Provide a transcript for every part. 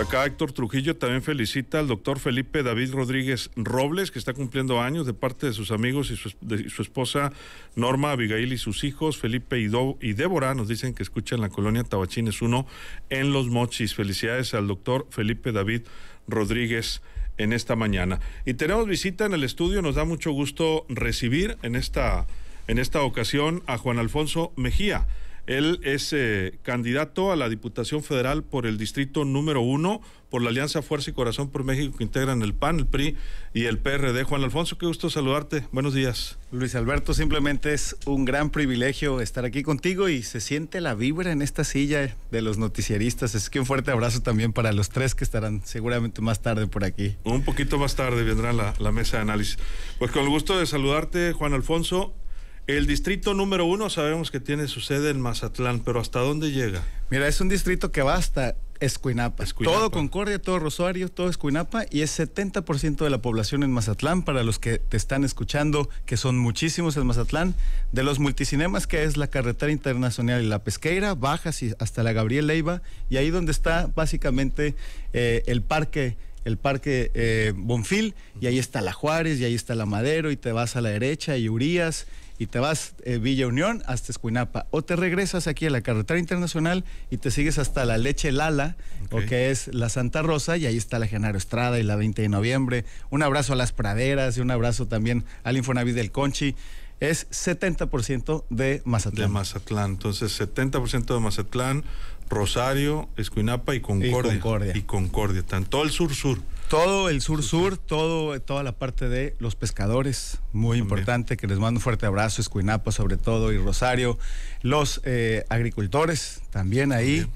acá Héctor Trujillo también felicita al doctor Felipe David Rodríguez Robles, que está cumpliendo años de parte de sus amigos y su, esposa Norma Abigail y sus hijos Felipe y, y Débora. Nos dicen que escuchan la colonia Tabachines 1 en Los Mochis. Felicidades al doctor Felipe David Rodríguez en esta mañana. Y tenemos visita en el estudio, nos da mucho gusto recibir en esta, en esta ocasión a Juan Alfonso Mejía. Él es eh, candidato a la Diputación Federal por el Distrito Número 1, por la Alianza Fuerza y Corazón por México que integran el PAN, el PRI y el PRD. Juan Alfonso, qué gusto saludarte. Buenos días. Luis Alberto, simplemente es un gran privilegio estar aquí contigo y se siente la vibra en esta silla de los noticieristas. Es que un fuerte abrazo también para los tres que estarán seguramente más tarde por aquí. Un poquito más tarde vendrá la, la mesa de análisis. Pues con el gusto de saludarte, Juan Alfonso. El distrito número uno sabemos que tiene su sede en Mazatlán, pero ¿hasta dónde llega? Mira, es un distrito que va hasta Escuinapa. Todo Concordia, todo Rosario, todo Escuinapa y es 70% de la población en Mazatlán para los que te están escuchando, que son muchísimos en Mazatlán. De los multicinemas que es la carretera internacional y la pesqueira, bajas hasta la Gabriel Leiva y ahí donde está básicamente eh, el parque el Parque eh, Bonfil, y ahí está La Juárez, y ahí está La Madero, y te vas a la derecha, y Urias, y te vas eh, Villa Unión hasta Escuinapa. O te regresas aquí a la carretera internacional y te sigues hasta la Leche Lala, o que es la Santa Rosa, y ahí está la Genaro Estrada y la 20 de noviembre. Un abrazo a las praderas y un abrazo también al Infonavit del Conchi es 70% de Mazatlán. De Mazatlán, entonces 70% de Mazatlán, Rosario, Escuinapa y Concordia. Y Concordia. Y todo el sur-sur. Todo el sur-sur, todo, toda la parte de los pescadores, muy importante, que les mando un fuerte abrazo, Escuinapa sobre todo y Rosario, los eh, agricultores también ahí.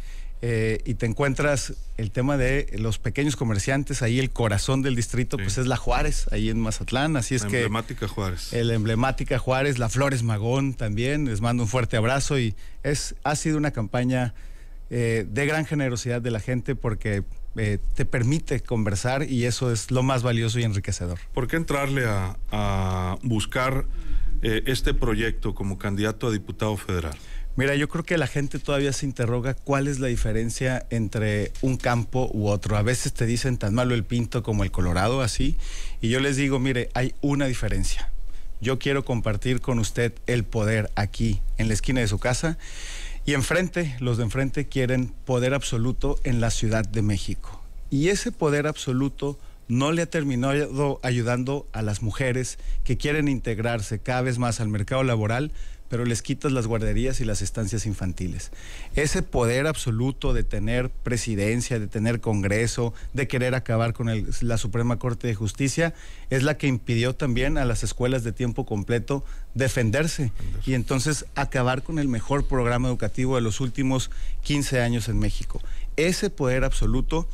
Eh, y te encuentras el tema de los pequeños comerciantes, ahí el corazón del distrito, pues es la Juárez, ahí en Mazatlán, así es que... emblemática Juárez. El emblemática Juárez, la Flores Magón también, les mando un fuerte abrazo y es, ha sido una campaña eh, de gran generosidad de la gente porque eh, te permite conversar y eso es lo más valioso y enriquecedor. ¿Por qué entrarle a, buscar este proyecto como candidato a diputado federal? Mira, yo creo que la gente todavía se interroga cuál es la diferencia entre un campo u otro. A veces te dicen tan malo el pinto como el colorado, así, y yo les digo, mire, hay una diferencia. Yo quiero compartir con usted el poder aquí, en la esquina de su casa, y enfrente, los de enfrente quieren poder absoluto en la Ciudad de México. Y ese poder absoluto no le ha terminado ayudando a las mujeres que quieren integrarse cada vez más al mercado laboral pero les quitas las guarderías y las estancias infantiles. Ese poder absoluto de tener presidencia, de tener Congreso, de querer acabar con la Suprema Corte de Justicia, es la que impidió también a las escuelas de tiempo completo defenderse y entonces acabar con el mejor programa educativo de los últimos 15 años en México. Ese poder absoluto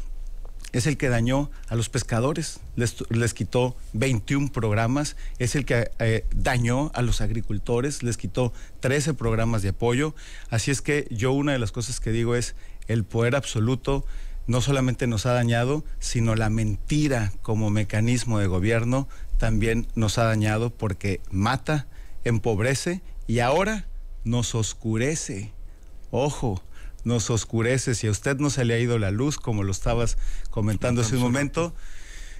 es el que dañó a los pescadores, les, quitó 21 programas, es el que eh, dañó a los agricultores, les quitó 13 programas de apoyo. Así es que yo una de las cosas que digo es el poder absoluto no solamente nos ha dañado, sino la mentira como mecanismo de gobierno también nos ha dañado porque mata, empobrece y ahora nos oscurece. Ojo, nos oscurece, si a usted no se le ha ido la luz, como lo estabas comentando hace un momento,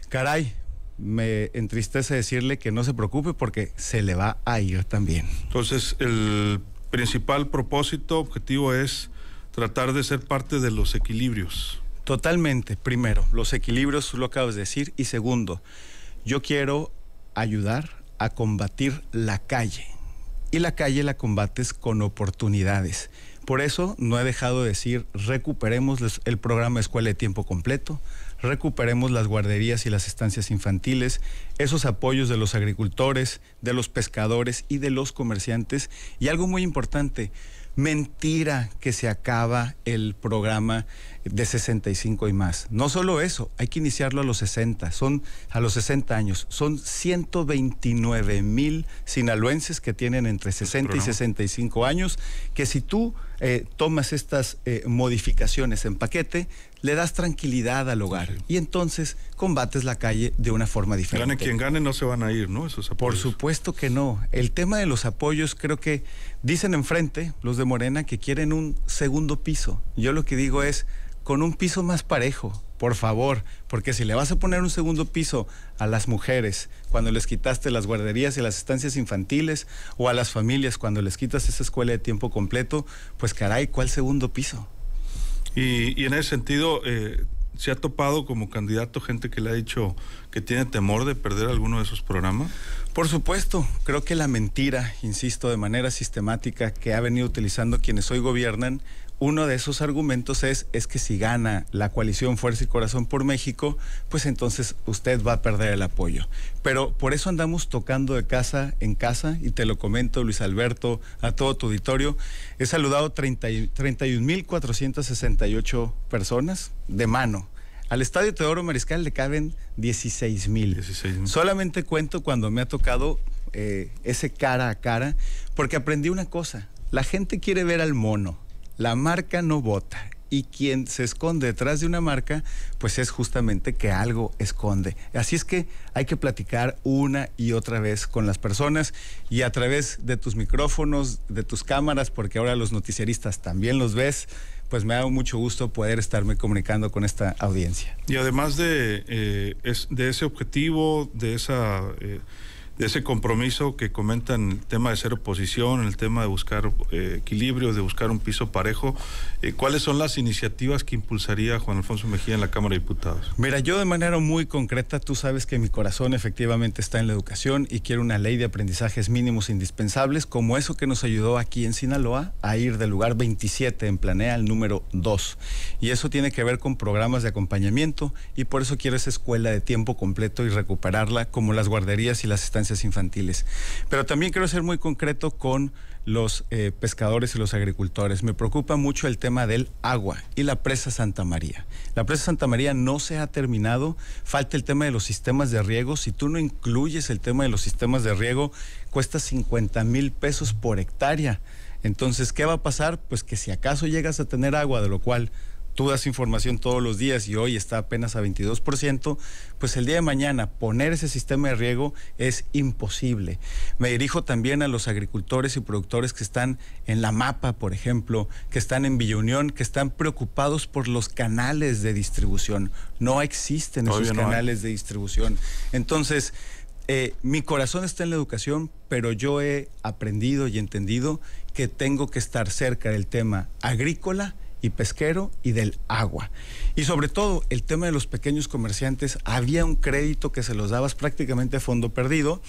caray, me entristece decirle que no se preocupe porque se le va a ir también. Entonces, el principal propósito, objetivo es tratar de ser parte de los equilibrios. Totalmente, primero, los equilibrios, lo acabas de decir, y segundo, yo quiero ayudar a combatir la calle. Y la calle la combates con oportunidades. Por eso no he dejado de decir, recuperemos el programa Escuela de Tiempo Completo, recuperemos las guarderías y las estancias infantiles, esos apoyos de los agricultores, de los pescadores y de los comerciantes. Y algo muy importante, mentira que se acaba el programa de 65 y más. No solo eso, hay que iniciarlo a los 60, son a los 60 años. Son 129 mil sinaloenses que tienen entre 60 y 65 años, que si tú eh, tomas estas eh, modificaciones en paquete, le das tranquilidad al hogar y entonces combates la calle de una forma diferente. Gane quien gane, no se van a ir, ¿no? Esos Por supuesto que no. El tema de los apoyos, creo que dicen enfrente los de Morena que quieren un segundo piso. Yo lo que digo es, con un piso más parejo, por favor, porque si le vas a poner un segundo piso a las mujeres cuando les quitaste las guarderías y las estancias infantiles, o a las familias cuando les quitas esa escuela de tiempo completo, pues caray, ¿cuál segundo piso? Y, en ese sentido, eh, ¿se ha topado como candidato gente que le ha dicho que tiene temor de perder alguno de esos programas? Por supuesto, creo que la mentira, insisto, de manera sistemática que ha venido utilizando quienes hoy gobiernan, uno de esos argumentos es, es que si gana la coalición Fuerza y Corazón por México, pues entonces usted va a perder el apoyo. Pero por eso andamos tocando de casa en casa, y te lo comento Luis Alberto, a todo tu auditorio, he saludado 31.468 personas de mano. Al Estadio Teodoro Mariscal le caben 16.000. Solamente cuento cuando me ha tocado eh, ese cara a cara, porque aprendí una cosa, la gente quiere ver al mono la marca no vota y quien se esconde detrás de una marca, pues es justamente que algo esconde. Así es que hay que platicar una y otra vez con las personas y a través de tus micrófonos, de tus cámaras, porque ahora los noticieristas también los ves, pues me da mucho gusto poder estarme comunicando con esta audiencia. Y además de, eh, ese objetivo, de esa... Eh, ese compromiso que comentan, el tema de ser oposición, el tema de buscar eh, equilibrio, de buscar un piso parejo. Eh, ¿Cuáles son las iniciativas que impulsaría Juan Alfonso Mejía en la Cámara de Diputados? Mira, yo de manera muy concreta, tú sabes que mi corazón efectivamente está en la educación y quiero una ley de aprendizajes mínimos indispensables, como eso que nos ayudó aquí en Sinaloa a ir del lugar 27 en Planea al número 2. Y eso tiene que ver con programas de acompañamiento y por eso quiero esa escuela de tiempo completo y recuperarla como las guarderías y las estancias infantiles. Pero también quiero ser muy concreto con los eh, pescadores y los agricultores. Me preocupa mucho el tema del agua y la presa Santa María. La presa Santa María no se ha terminado, falta el tema de los sistemas de riego. Si tú no incluyes el tema de los sistemas de riego, cuesta 50 mil pesos por hectárea. Entonces, ¿qué va a pasar? Pues que si acaso llegas a tener agua, de lo cual tú das información todos los días y hoy está apenas a 22%, pues el día de mañana poner ese sistema de riego es imposible. Me dirijo también a los agricultores y productores que están en la mapa, por ejemplo, que están en Villa Unión, que están preocupados por los canales de distribución. No existen esos canales de distribución. Entonces, eh, mi corazón está en la educación, pero yo he aprendido y entendido que tengo que estar cerca del tema agrícola y pesquero y del agua. Y sobre todo el tema de los pequeños comerciantes, había un crédito que se los dabas prácticamente a fondo perdido,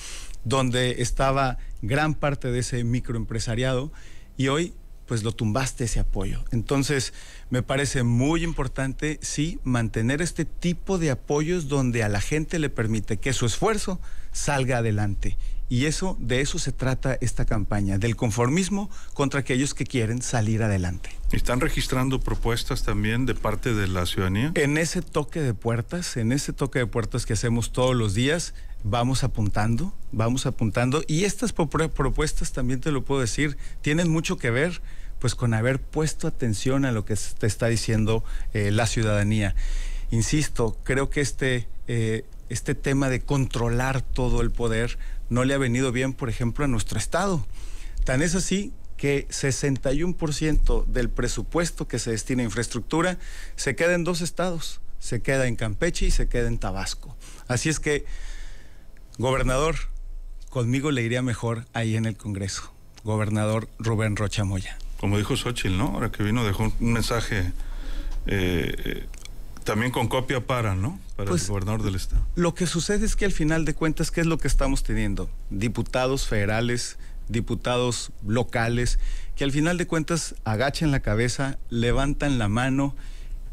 donde estaba gran parte de ese microempresariado y hoy pues lo tumbaste ese apoyo. Entonces, me parece muy importante, sí, mantener este tipo de apoyos donde a la gente le permite que su esfuerzo salga adelante y eso, de eso se trata esta campaña, del conformismo contra aquellos que quieren salir adelante. ¿Están registrando propuestas también de parte de la ciudadanía? En ese toque de puertas, en ese toque de puertas que hacemos todos los días, vamos apuntando, vamos apuntando. Y estas propuestas, también te lo puedo decir, tienen mucho que ver pues con haber puesto atención a lo que te está diciendo eh, la ciudadanía. Insisto, creo que este eh, este tema de controlar todo el poder no le ha venido bien, por ejemplo, a nuestro Estado. Tan es así que 61% del presupuesto que se destina a infraestructura se queda en dos estados, se queda en Campeche y se queda en Tabasco. Así es que, gobernador, conmigo le iría mejor ahí en el Congreso, gobernador Rubén Rocha Moya. Como dijo Xochitl, ¿no? Ahora que vino dejó un mensaje eh, eh, también con copia para, ¿no? Para el pues, gobernador del estado. Lo que sucede es que al final de cuentas, ¿qué es lo que estamos teniendo? Diputados federales, diputados locales, que al final de cuentas agachan la cabeza, levantan la mano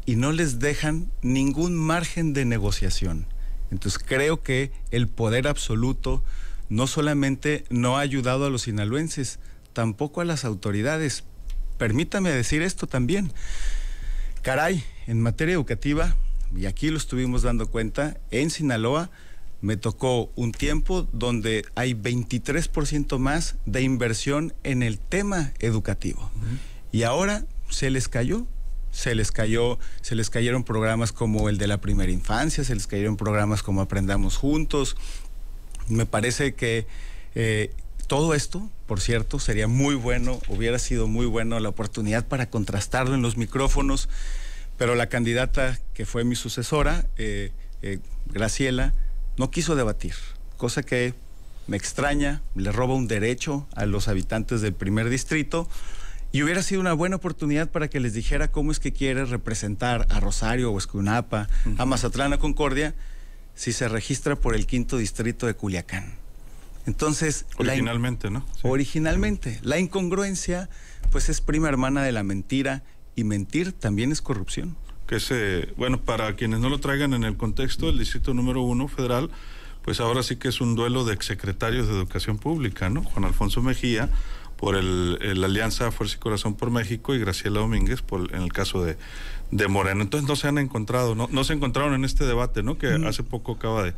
y no les dejan ningún margen de negociación. Entonces creo que el poder absoluto no solamente no ha ayudado a los sinaloenses, tampoco a las autoridades. Permítame decir esto también. Caray, en materia educativa, y aquí lo estuvimos dando cuenta, en Sinaloa me tocó un tiempo donde hay 23% más de inversión en el tema educativo. Y ahora se les cayó. Se les cayó, se les cayeron programas como el de la primera infancia, se les cayeron programas como Aprendamos Juntos. Me parece que eh, todo esto, por cierto, sería muy bueno, hubiera sido muy bueno la oportunidad para contrastarlo en los micrófonos, pero la candidata que fue mi sucesora, eh, eh, Graciela, no quiso debatir, cosa que me extraña, le roba un derecho a los habitantes del primer distrito. Y hubiera sido una buena oportunidad para que les dijera cómo es que quiere representar a Rosario o Escunapa, a Mazatlán, Concordia, si se registra por el quinto distrito de Culiacán. Entonces... Originalmente, ¿no? Originalmente. La incongruencia, pues es prima hermana de la mentira y mentir también es corrupción. Que se, bueno, para quienes no lo traigan en el contexto, del distrito número uno federal, pues ahora sí que es un duelo de exsecretarios de educación pública, ¿no? Juan Alfonso Mejía por el, la alianza Fuerza y Corazón por México y Graciela Domínguez por en el caso de, de Moreno. Entonces no se han encontrado, no, no se encontraron en este debate, ¿no? Que mm. hace poco acaba de,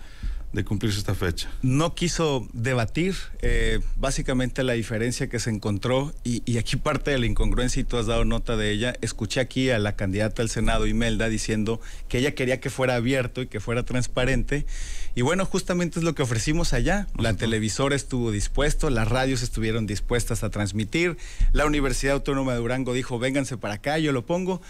de cumplirse esta fecha? No quiso debatir eh, básicamente la diferencia que se encontró y, aquí parte de la incongruencia y tú has dado nota de ella. Escuché aquí a la candidata al Senado, Imelda, diciendo que ella quería que fuera abierto y que fuera transparente y bueno, justamente es lo que ofrecimos allá. La televisora estuvo dispuesta... las radios estuvieron dispuestas a transmitir, la Universidad Autónoma de Durango dijo, vénganse para acá, yo lo pongo,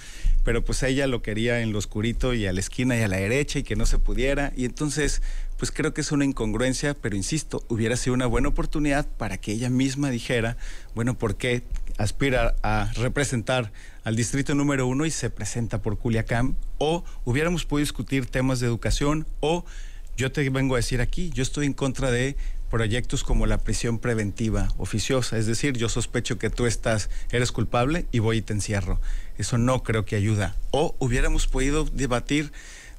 pero pues ella lo quería en lo oscurito y a la esquina y a la derecha y que no se pudiera y entonces pues creo que es una incongruencia, pero insisto, hubiera sido una buena oportunidad para que ella misma dijera, bueno, ¿por qué aspira a representar al distrito número uno y se presenta por Culiacán? O hubiéramos podido discutir temas de educación, o yo te vengo a decir aquí, yo estoy en contra de proyectos como la prisión preventiva oficiosa, es decir, yo sospecho que tú estás, eres culpable y voy y te encierro. Eso no creo que ayuda. O hubiéramos podido debatir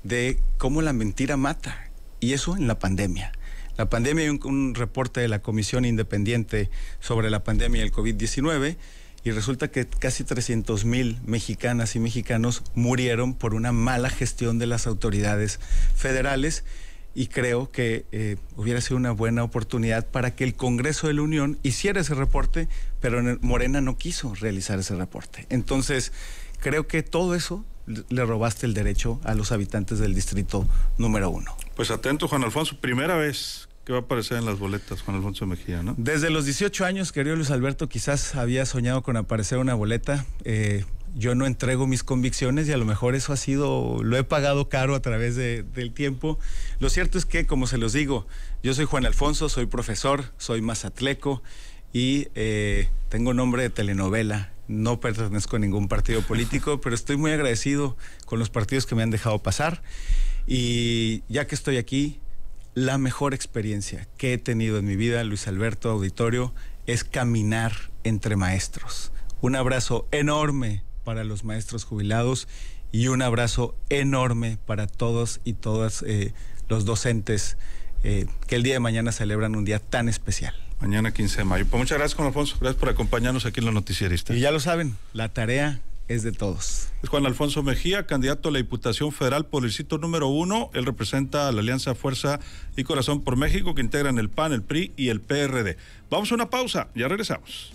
de cómo la mentira mata, y eso en la pandemia. La pandemia, hay un, reporte de la Comisión Independiente sobre la pandemia del COVID-19 y resulta que casi 300 mil mexicanas y mexicanos murieron por una mala gestión de las autoridades federales y creo que eh, hubiera sido una buena oportunidad para que el Congreso de la Unión hiciera ese reporte, pero Morena no quiso realizar ese reporte. Entonces, creo que todo eso le robaste el derecho a los habitantes del distrito número uno. Pues atento, Juan Alfonso, primera vez que va a aparecer en las boletas, Juan Alfonso Mejía, ¿no? Desde los 18 años, querido Luis Alberto, quizás había soñado con aparecer una boleta. Eh, yo no entrego mis convicciones y a lo mejor eso ha sido, lo he pagado caro a través del tiempo. Lo cierto es que, como se los digo, yo soy Juan Alfonso, soy profesor, soy mazatleco y eh, tengo nombre de telenovela. No pertenezco a ningún partido político, pero estoy muy agradecido con los partidos que me han dejado pasar. Y ya que estoy aquí, la mejor experiencia que he tenido en mi vida, Luis Alberto Auditorio, es caminar entre maestros. Un abrazo enorme para los maestros jubilados y un abrazo enorme para todos y todas eh, los docentes eh, que el día de mañana celebran un día tan especial. Mañana 15 de mayo. Pues muchas gracias, Juan Alfonso. Gracias por acompañarnos aquí en la noticierista. Y ya lo saben, la tarea es de todos. Es Juan Alfonso Mejía, candidato a la Diputación Federal por el sitio número uno. Él representa a la Alianza Fuerza y Corazón por México, que integran el PAN, el PRI y el PRD. Vamos a una pausa, ya regresamos.